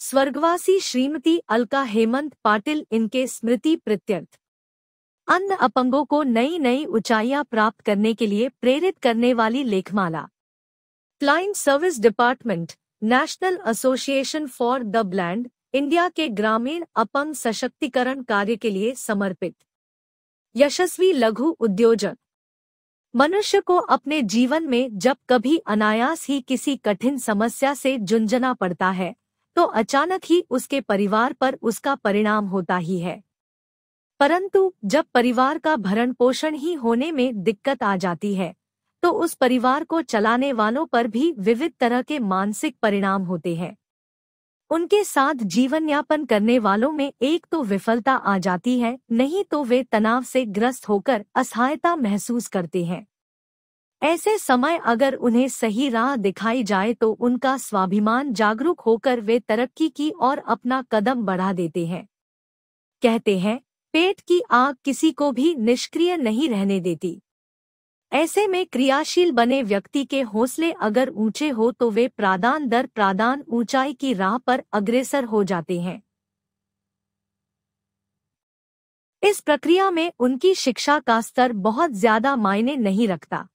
स्वर्गवासी श्रीमती अलका हेमंत पाटिल इनके स्मृति प्रत्यर्थ अन्य अपंगों को नई नई ऊंचाइयां प्राप्त करने के लिए प्रेरित करने वाली लेखमाला client service department national association for the blind India के ग्रामीण अपंग सशक्तिकरण कार्य के लिए समर्पित यशस्वी लघु उद्योजक मनुष्य को अपने जीवन में जब कभी अनायास ही किसी कठिन समस्या से जुंझना पड़ता है तो अचानक ही उसके परिवार पर उसका परिणाम होता ही है परंतु जब परिवार का भरण पोषण ही होने में दिक्कत आ जाती है तो उस परिवार को चलाने वालों पर भी विविध तरह के मानसिक परिणाम होते हैं उनके साथ जीवन यापन करने वालों में एक तो विफलता आ जाती है नहीं तो वे तनाव से ग्रस्त होकर असहायता महसूस करते हैं ऐसे समय अगर उन्हें सही राह दिखाई जाए तो उनका स्वाभिमान जागरूक होकर वे तरक्की की और अपना कदम बढ़ा देते हैं कहते हैं पेट की आग किसी को भी निष्क्रिय नहीं रहने देती ऐसे में क्रियाशील बने व्यक्ति के हौसले अगर ऊंचे हो तो वे प्रादान दर प्रादान ऊंचाई की राह पर अग्रसर हो जाते हैं इस प्रक्रिया में उनकी शिक्षा का स्तर बहुत ज्यादा मायने नहीं रखता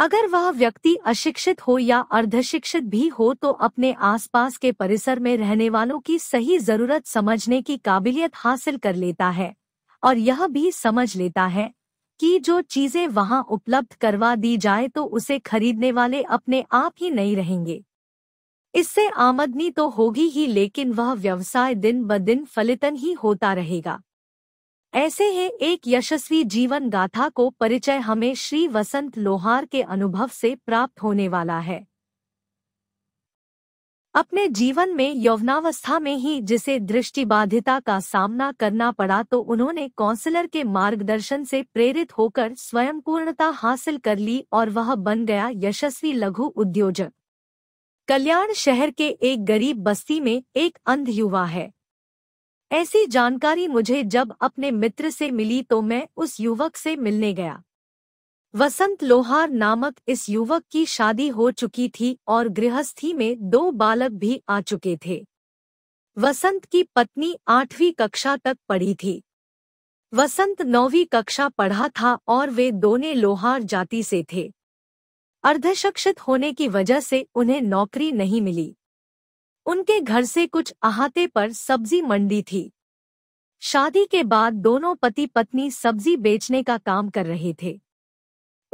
अगर वह व्यक्ति अशिक्षित हो या अर्धशिक्षित भी हो तो अपने आसपास के परिसर में रहने वालों की सही जरूरत समझने की काबिलियत हासिल कर लेता है और यह भी समझ लेता है कि जो चीजें वहां उपलब्ध करवा दी जाए तो उसे खरीदने वाले अपने आप ही नहीं रहेंगे इससे आमदनी तो होगी ही लेकिन वह व्यवसाय दिन ब दिन फलितन ही होता रहेगा ऐसे ही एक यशस्वी जीवन गाथा को परिचय हमें श्री वसंत लोहार के अनुभव से प्राप्त होने वाला है अपने जीवन में यौवनावस्था में ही जिसे दृष्टिबाधिता का सामना करना पड़ा तो उन्होंने काउंसलर के मार्गदर्शन से प्रेरित होकर स्वयंपूर्णता हासिल कर ली और वह बन गया यशस्वी लघु उद्योजक कल्याण शहर के एक गरीब बस्ती में एक अंध युवा है ऐसी जानकारी मुझे जब अपने मित्र से मिली तो मैं उस युवक से मिलने गया वसंत लोहार नामक इस युवक की शादी हो चुकी थी और गृहस्थी में दो बालक भी आ चुके थे वसंत की पत्नी आठवीं कक्षा तक पढ़ी थी वसंत नौवीं कक्षा पढ़ा था और वे दोनों लोहार जाति से थे अर्धशिक्षित होने की वजह से उन्हें नौकरी नहीं मिली उनके घर से कुछ अहाते पर सब्जी मंडी थी शादी के बाद दोनों पति पत्नी सब्जी बेचने का काम कर रहे थे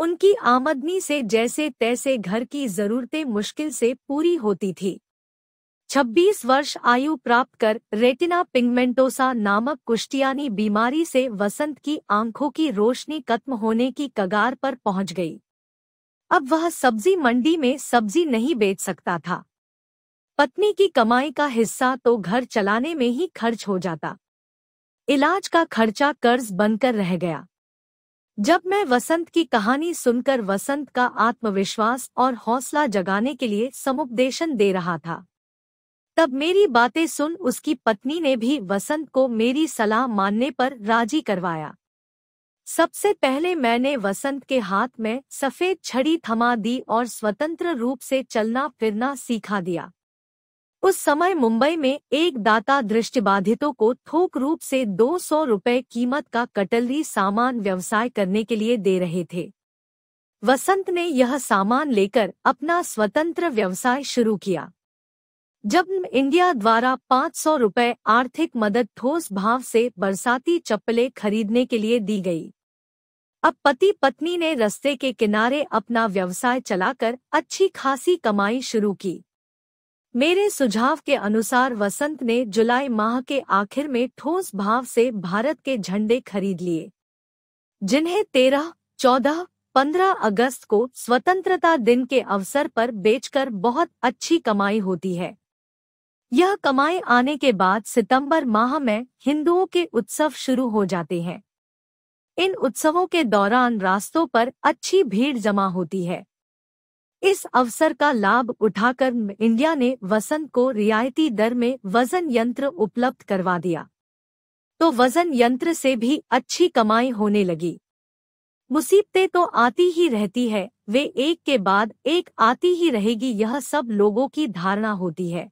उनकी आमदनी से जैसे तैसे घर की जरूरतें मुश्किल से पूरी होती थी 26 वर्ष आयु प्राप्त कर रेटिना पिगमेंटोसा नामक कुश्तियानी बीमारी से वसंत की आंखों की रोशनी खत्म होने की कगार पर पहुंच गई अब वह सब्जी मंडी में सब्जी नहीं बेच सकता था पत्नी की कमाई का हिस्सा तो घर चलाने में ही खर्च हो जाता इलाज का खर्चा कर्ज बनकर रह गया जब मैं वसंत की कहानी सुनकर वसंत का आत्मविश्वास और हौसला जगाने के लिए समुपदेशन दे रहा था तब मेरी बातें सुन उसकी पत्नी ने भी वसंत को मेरी सलाह मानने पर राजी करवाया सबसे पहले मैंने वसंत के हाथ में सफ़ेद छड़ी थमा दी और स्वतंत्र रूप से चलना फिरना सीखा दिया उस समय मुंबई में एक दाता दृष्टिबाधितों को थोक रूप से दो सौ रुपये कीमत का कटलरी सामान व्यवसाय करने के लिए दे रहे थे वसंत ने यह सामान लेकर अपना स्वतंत्र व्यवसाय शुरू किया जब इंडिया द्वारा पाँच सौ रुपये आर्थिक मदद ठोस भाव से बरसाती चप्पलें खरीदने के लिए दी गई अब पति पत्नी ने रस्ते के किनारे अपना व्यवसाय चलाकर अच्छी खासी कमाई शुरू की मेरे सुझाव के अनुसार वसंत ने जुलाई माह के आखिर में ठोस भाव से भारत के झंडे खरीद लिए जिन्हें तेरह चौदह पंद्रह अगस्त को स्वतंत्रता दिन के अवसर पर बेचकर बहुत अच्छी कमाई होती है यह कमाई आने के बाद सितंबर माह में हिंदुओं के उत्सव शुरू हो जाते हैं इन उत्सवों के दौरान रास्तों पर अच्छी भीड़ जमा होती है इस अवसर का लाभ उठाकर इंडिया ने वसंत को रियायती दर में वजन यंत्र उपलब्ध करवा दिया तो वजन यंत्र से भी अच्छी कमाई होने लगी मुसीबतें तो आती ही रहती है वे एक के बाद एक आती ही रहेगी यह सब लोगों की धारणा होती है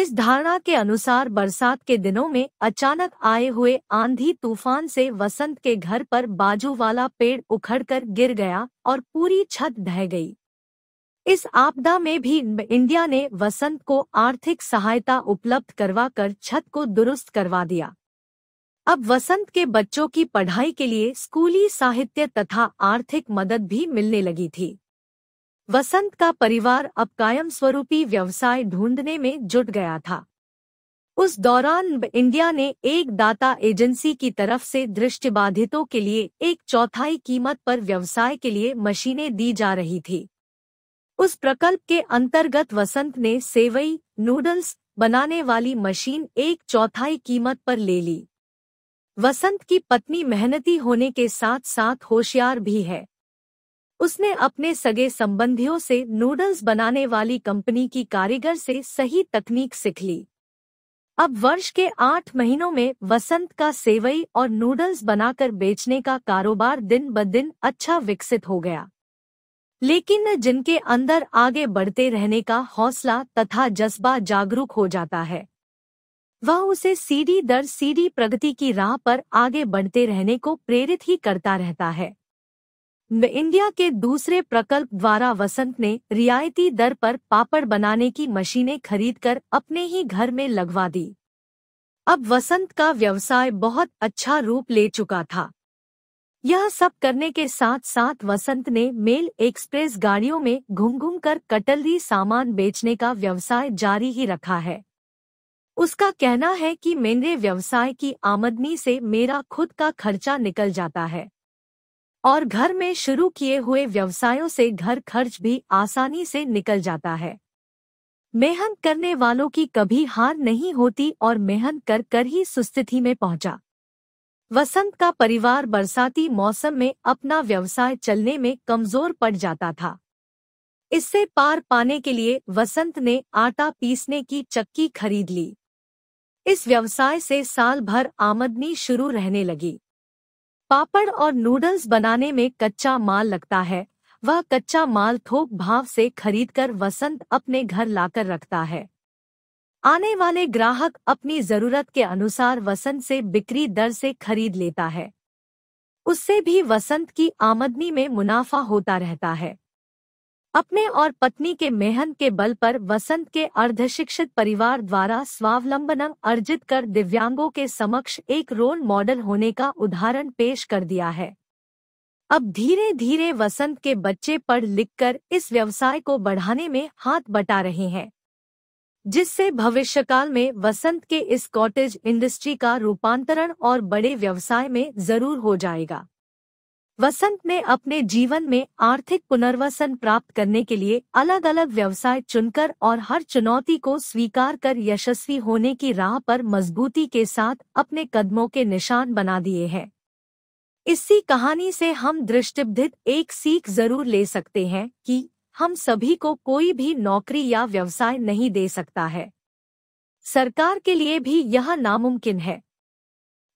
इस धारणा के अनुसार बरसात के दिनों में अचानक आए हुए आंधी तूफान से वसंत के घर पर बाजू वाला पेड़ उखड़कर गिर गया और पूरी छत ढह गई इस आपदा में भी इंडिया ने वसंत को आर्थिक सहायता उपलब्ध करवा कर छत को दुरुस्त करवा दिया अब वसंत के बच्चों की पढ़ाई के लिए स्कूली साहित्य तथा आर्थिक मदद भी मिलने लगी थी वसंत का परिवार अब कायम स्वरूपी व्यवसाय ढूंढने में जुट गया था उस दौरान इंडिया ने एक दाता एजेंसी की तरफ से दृष्टिबाधितों के लिए एक चौथाई कीमत पर व्यवसाय के लिए मशीनें दी जा रही थी उस प्रकल्प के अंतर्गत वसंत ने सेवई नूडल्स बनाने वाली मशीन एक चौथाई कीमत पर ले ली वसंत की पत्नी मेहनती होने के साथ साथ होशियार भी है उसने अपने सगे संबंधियों से नूडल्स बनाने वाली कंपनी की कारीगर से सही तकनीक सीख ली अब वर्ष के आठ महीनों में वसंत का सेवई और नूडल्स बनाकर बेचने का कारोबार दिन ब दिन अच्छा विकसित हो गया लेकिन जिनके अंदर आगे बढ़ते रहने का हौसला तथा जज्बा जागरूक हो जाता है वह उसे सीढ़ी दर सीढ़ी प्रगति की राह पर आगे बढ़ते रहने को प्रेरित ही करता रहता है इंडिया के दूसरे प्रकल्प द्वारा वसंत ने रियायती दर पर पापड़ बनाने की मशीनें खरीदकर अपने ही घर में लगवा दी अब वसंत का व्यवसाय बहुत अच्छा रूप ले चुका था यह सब करने के साथ साथ वसंत ने मेल एक्सप्रेस गाड़ियों में घूम घूम कर कटलरी सामान बेचने का व्यवसाय जारी ही रखा है उसका कहना है कि मेरे व्यवसाय की आमदनी से मेरा खुद का खर्चा निकल जाता है और घर में शुरू किए हुए व्यवसायों से घर खर्च भी आसानी से निकल जाता है मेहनत करने वालों की कभी हार नहीं होती और मेहनत कर कर ही सुस्थिति में पहुंचा वसंत का परिवार बरसाती मौसम में अपना व्यवसाय चलने में कमजोर पड़ जाता था इससे पार पाने के लिए वसंत ने आटा पीसने की चक्की खरीद ली इस व्यवसाय से साल भर आमदनी शुरू रहने लगी पापड़ और नूडल्स बनाने में कच्चा माल लगता है वह कच्चा माल थोक भाव से खरीदकर वसंत अपने घर लाकर रखता है आने वाले ग्राहक अपनी जरूरत के अनुसार वसंत से बिक्री दर से खरीद लेता है उससे भी वसंत की आमदनी में मुनाफा होता रहता है अपने और पत्नी के मेहनत के बल पर वसंत के अर्धशिक्षित परिवार द्वारा स्वावलंबन अर्जित कर दिव्यांगों के समक्ष एक रोल मॉडल होने का उदाहरण पेश कर दिया है अब धीरे धीरे वसंत के बच्चे पढ़ लिखकर इस व्यवसाय को बढ़ाने में हाथ बटा रहे हैं जिससे भविष्यकाल में वसंत के इस कॉटेज इंडस्ट्री का रूपांतरण और बड़े व्यवसाय में जरूर हो जाएगा वसंत ने अपने जीवन में आर्थिक पुनर्वसन प्राप्त करने के लिए अलग अलग व्यवसाय चुनकर और हर चुनौती को स्वीकार कर यशस्वी होने की राह पर मजबूती के साथ अपने कदमों के निशान बना दिए हैं इसी कहानी से हम दृष्टिभित एक सीख जरूर ले सकते हैं कि हम सभी को कोई भी नौकरी या व्यवसाय नहीं दे सकता है सरकार के लिए भी यह नामुमकिन है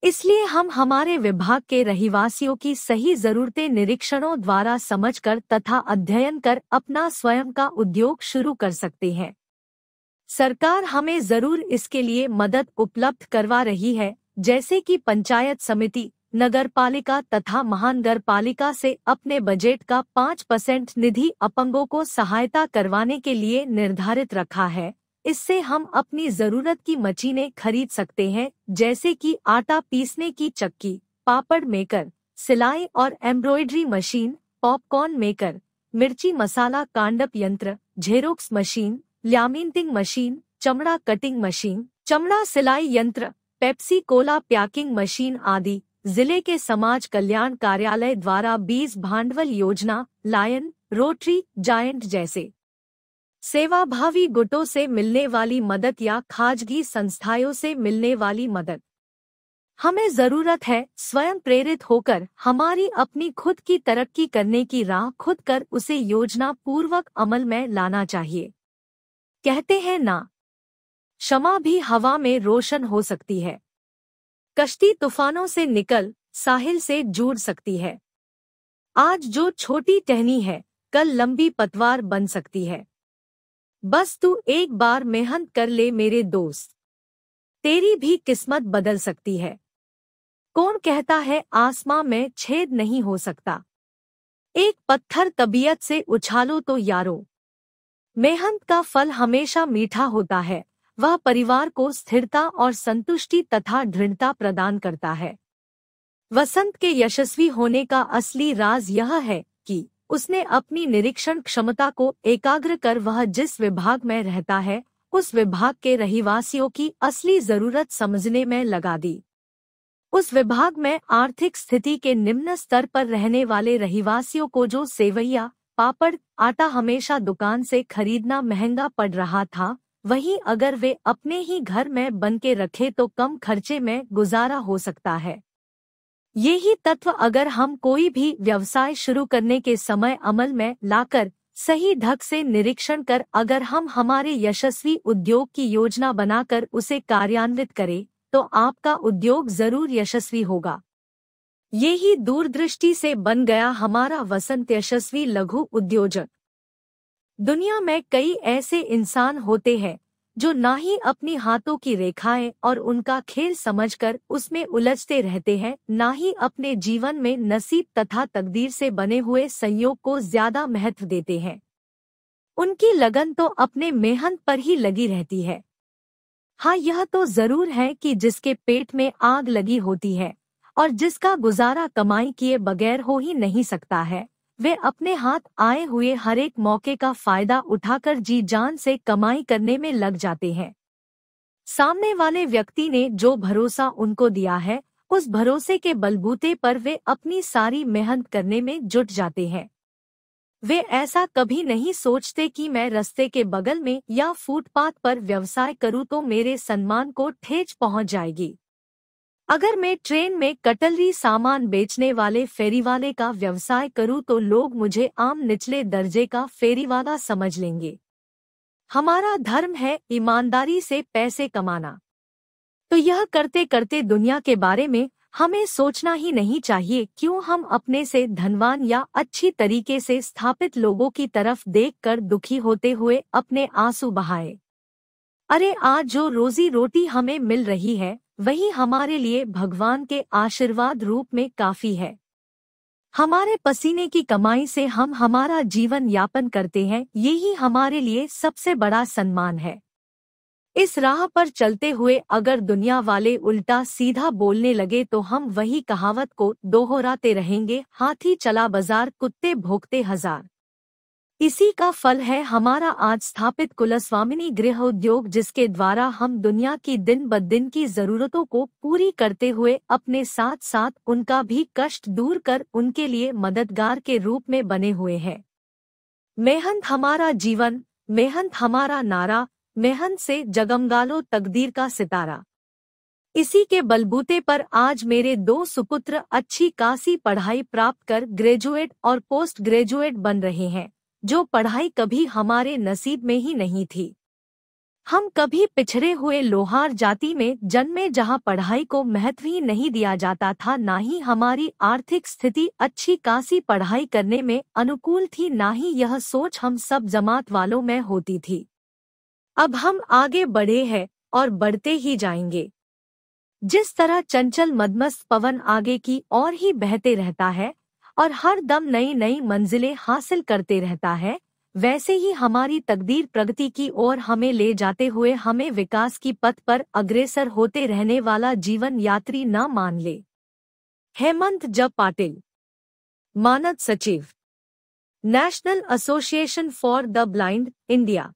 इसलिए हम हमारे विभाग के रहिवासियों की सही जरूरतें निरीक्षणों द्वारा समझकर तथा अध्ययन कर अपना स्वयं का उद्योग शुरू कर सकते हैं सरकार हमें जरूर इसके लिए मदद उपलब्ध करवा रही है जैसे कि पंचायत समिति नगरपालिका तथा महानगरपालिका से अपने बजट का पाँच परसेंट निधि अपंगों को सहायता करवाने के लिए निर्धारित रखा है इससे हम अपनी जरूरत की मशीनें खरीद सकते हैं जैसे कि आटा पीसने की चक्की पापड़ मेकर सिलाई और एम्ब्रॉयडरी मशीन पॉपकॉर्न मेकर मिर्ची मसाला कांडप यंत्र झेरोक्स मशीन ल्यामिनटिंग मशीन चमड़ा कटिंग मशीन चमड़ा सिलाई यंत्र पेप्सी कोला पैकिंग मशीन आदि जिले के समाज कल्याण कार्यालय द्वारा बीस भांडवल योजना लायन रोटरी जायंट जैसे सेवाभावी गुटों से मिलने वाली मदद या खाजगी संस्थाओं से मिलने वाली मदद हमें जरूरत है स्वयं प्रेरित होकर हमारी अपनी खुद की तरक्की करने की राह खुद कर उसे योजना पूर्वक अमल में लाना चाहिए कहते हैं ना क्षमा भी हवा में रोशन हो सकती है कश्ती तूफानों से निकल साहिल से जूड़ सकती है आज जो छोटी टहनी है कल लंबी पतवार बन सकती है बस तू एक बार मेहनत कर ले मेरे दोस्त तेरी भी किस्मत बदल सकती है कौन कहता है आसमां में छेद नहीं हो सकता एक पत्थर तबीयत से उछालो तो यारो मेहनत का फल हमेशा मीठा होता है वह परिवार को स्थिरता और संतुष्टि तथा दृढ़ता प्रदान करता है वसंत के यशस्वी होने का असली राज यह है कि उसने अपनी निरीक्षण क्षमता को एकाग्र कर वह जिस विभाग में रहता है उस विभाग के रहिवासियों की असली जरूरत समझने में लगा दी उस विभाग में आर्थिक स्थिति के निम्न स्तर पर रहने वाले रहिवासियों को जो सेवैया पापड़ आटा हमेशा दुकान से खरीदना महंगा पड़ रहा था वहीं अगर वे अपने ही घर में बन के रखे तो कम खर्चे में गुजारा हो सकता है ये ही तत्व अगर हम कोई भी व्यवसाय शुरू करने के समय अमल में लाकर सही ढंग से निरीक्षण कर अगर हम हमारे यशस्वी उद्योग की योजना बनाकर उसे कार्यान्वित करें तो आपका उद्योग जरूर यशस्वी होगा ये ही दूरदृष्टि से बन गया हमारा वसंत यशस्वी लघु उद्योजक दुनिया में कई ऐसे इंसान होते हैं जो ना ही अपनी हाथों की रेखाएं और उनका खेल समझकर उसमें उलझते रहते हैं ना ही अपने जीवन में नसीब तथा तकदीर से बने हुए संयोग को ज्यादा महत्व देते हैं उनकी लगन तो अपने मेहनत पर ही लगी रहती है हाँ यह तो जरूर है कि जिसके पेट में आग लगी होती है और जिसका गुजारा कमाई किए बगैर हो ही नहीं सकता है वे अपने हाथ आए हुए हरेक मौके का फायदा उठाकर जी जान से कमाई करने में लग जाते हैं सामने वाले व्यक्ति ने जो भरोसा उनको दिया है उस भरोसे के बलबूते पर वे अपनी सारी मेहनत करने में जुट जाते हैं वे ऐसा कभी नहीं सोचते कि मैं रस्ते के बगल में या फुटपाथ पर व्यवसाय करूं तो मेरे सम्मान को ठेच पहुंच जाएगी अगर मैं ट्रेन में कटलरी सामान बेचने वाले फेरी वाले का व्यवसाय करूं तो लोग मुझे आम निचले दर्जे का फेरी वाला समझ लेंगे हमारा धर्म है ईमानदारी से पैसे कमाना तो यह करते करते दुनिया के बारे में हमें सोचना ही नहीं चाहिए क्यों हम अपने से धनवान या अच्छी तरीके से स्थापित लोगों की तरफ देखकर दुखी होते हुए अपने आंसू बहाए अरे आज जो रोजी रोटी हमें मिल रही है वही हमारे लिए भगवान के आशीर्वाद रूप में काफी है हमारे पसीने की कमाई से हम हमारा जीवन यापन करते हैं यही हमारे लिए सबसे बड़ा सम्मान है इस राह पर चलते हुए अगर दुनिया वाले उल्टा सीधा बोलने लगे तो हम वही कहावत को दोहराते रहेंगे हाथी चला बाजार कुत्ते भोगते हजार इसी का फल है हमारा आज स्थापित कुलस्वामिनी गृह उद्योग जिसके द्वारा हम दुनिया की दिन ब दिन की जरूरतों को पूरी करते हुए अपने साथ साथ उनका भी कष्ट दूर कर उनके लिए मददगार के रूप में बने हुए हैं मेहंत हमारा जीवन मेहंत हमारा नारा मेहंत से जगमगालो तकदीर का सितारा इसी के बलबूते पर आज मेरे दो सुपुत्र अच्छी कासी पढ़ाई प्राप्त कर ग्रेजुएट और पोस्ट ग्रेजुएट बन रहे हैं जो पढ़ाई कभी हमारे नसीब में ही नहीं थी हम कभी पिछड़े हुए लोहार जाति में जन्मे जहां पढ़ाई को महत्व ही नहीं दिया जाता था ना ही हमारी आर्थिक स्थिति अच्छी खासी पढ़ाई करने में अनुकूल थी ना ही यह सोच हम सब जमात वालों में होती थी अब हम आगे बढ़े हैं और बढ़ते ही जाएंगे जिस तरह चंचल मदमस्त पवन आगे की ओर ही बहते रहता है और हर दम नई नई मंजिलें हासिल करते रहता है वैसे ही हमारी तकदीर प्रगति की ओर हमें ले जाते हुए हमें विकास की पथ पर अग्रेसर होते रहने वाला जीवन यात्री न मान ले हेमंत ज पाटिल मानद सचिव national association for the blind India